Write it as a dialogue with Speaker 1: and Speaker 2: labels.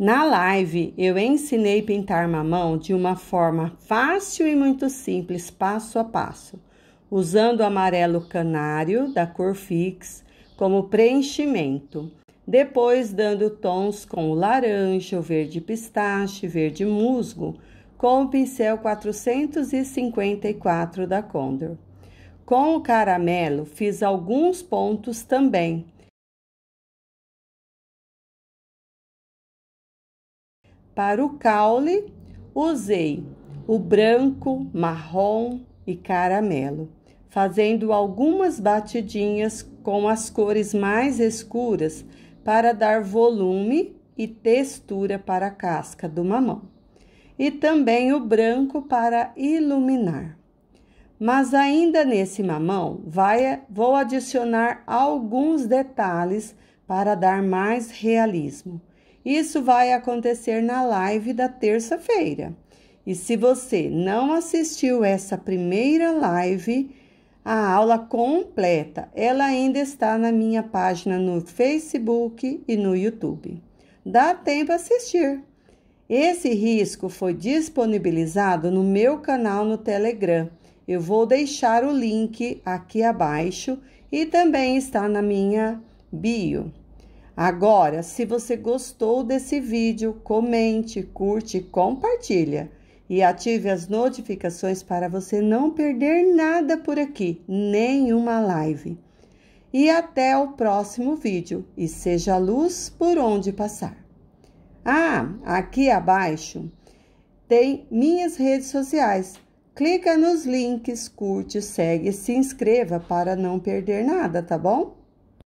Speaker 1: Na live, eu ensinei pintar mamão de uma forma fácil e muito simples, passo a passo, usando amarelo canário da cor Fix como preenchimento, depois dando tons com o laranja, o verde pistache, verde musgo, com o pincel 454 da Condor. Com o caramelo, fiz alguns
Speaker 2: pontos também
Speaker 1: Para o caule, usei o branco, marrom e caramelo, fazendo algumas batidinhas com as cores mais escuras para dar volume e textura para a casca do mamão, e também o branco para iluminar. Mas ainda nesse mamão, vai, vou adicionar alguns detalhes para dar mais realismo. Isso vai acontecer na live da terça-feira. E se você não assistiu essa primeira live, a aula completa, ela ainda está na minha página no Facebook e no YouTube. Dá tempo assistir. Esse risco foi disponibilizado no meu canal no Telegram. Eu vou deixar o link aqui abaixo e também está na minha bio. Agora, se você gostou desse vídeo, comente, curte, compartilha e ative as notificações para você não perder nada por aqui, nenhuma live. E até o próximo vídeo e seja luz por onde passar. Ah, aqui abaixo tem minhas redes sociais. Clica nos links, curte, segue, se inscreva para não perder nada,
Speaker 2: tá bom?